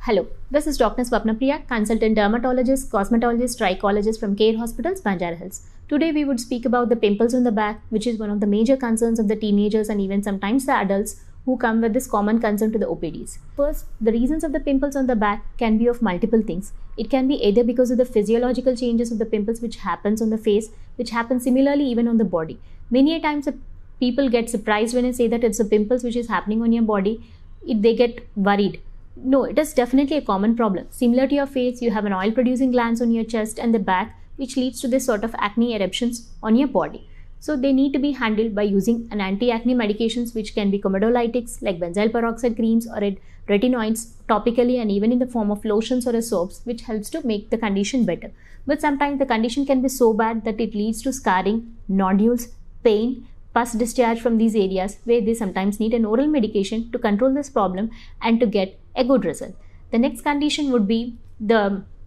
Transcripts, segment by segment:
Hello, this is Dr. Priya, consultant dermatologist, cosmetologist, trichologist from Care Hospitals, Banjara Hills. Today we would speak about the pimples on the back, which is one of the major concerns of the teenagers and even sometimes the adults who come with this common concern to the OPDs. First, the reasons of the pimples on the back can be of multiple things. It can be either because of the physiological changes of the pimples which happens on the face, which happens similarly even on the body. Many a times people get surprised when I say that it's the pimples which is happening on your body. It, they get worried. No, it is definitely a common problem. Similar to your face, you have an oil producing glands on your chest and the back, which leads to this sort of acne eruptions on your body. So they need to be handled by using an anti-acne medications which can be comedolytics like benzyl peroxide creams or retinoids topically and even in the form of lotions or soaps which helps to make the condition better. But sometimes the condition can be so bad that it leads to scarring, nodules, pain pus discharge from these areas where they sometimes need an oral medication to control this problem and to get a good result. The next condition would be the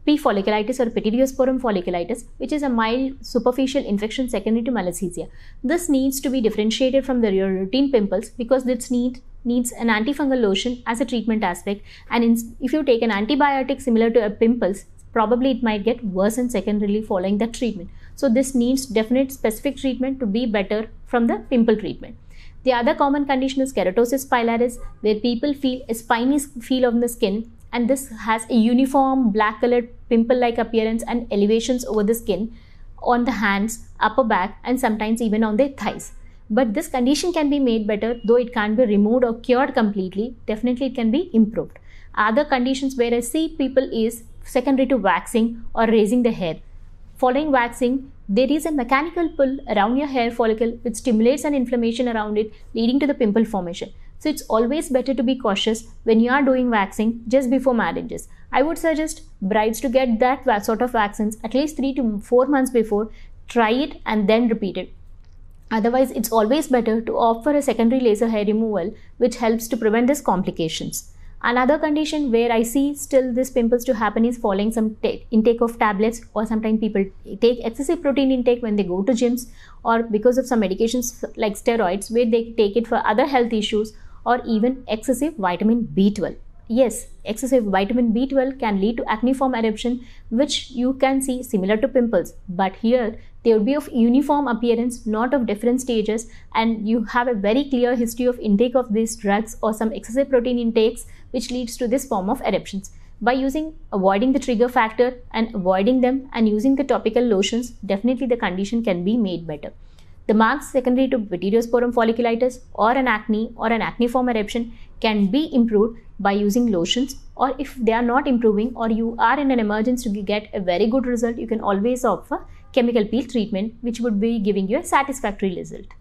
P. folliculitis or Pitidiosporum folliculitis, which is a mild superficial infection secondary to malassezia. This needs to be differentiated from the routine pimples because this need, needs an antifungal lotion as a treatment aspect and in, if you take an antibiotic similar to a pimples, probably it might get worse and secondarily following that treatment. So this needs definite specific treatment to be better from the pimple treatment. The other common condition is keratosis pilaris where people feel a spiny feel on the skin and this has a uniform black colored pimple like appearance and elevations over the skin on the hands, upper back and sometimes even on the thighs. But this condition can be made better though it can't be removed or cured completely. Definitely it can be improved. Other conditions where I see people is secondary to waxing or raising the hair. Following waxing, there is a mechanical pull around your hair follicle which stimulates an inflammation around it leading to the pimple formation. So it's always better to be cautious when you are doing waxing just before marriages. I would suggest brides to get that sort of waxing at least 3 to 4 months before, try it and then repeat it. Otherwise, it's always better to opt for a secondary laser hair removal which helps to prevent these complications. Another condition where I see still these pimples to happen is following some intake of tablets or sometimes people take excessive protein intake when they go to gyms or because of some medications like steroids where they take it for other health issues or even excessive vitamin B12 yes, excessive vitamin B12 can lead to acneiform eruption, which you can see similar to pimples. But here, they would be of uniform appearance, not of different stages, and you have a very clear history of intake of these drugs or some excessive protein intakes, which leads to this form of eruptions. By using avoiding the trigger factor and avoiding them and using the topical lotions, definitely the condition can be made better. The marks secondary to bacteriosporum folliculitis or an acne or an acneiform eruption can be improved by using lotions or if they are not improving or you are in an emergency to get a very good result, you can always opt for chemical peel treatment which would be giving you a satisfactory result.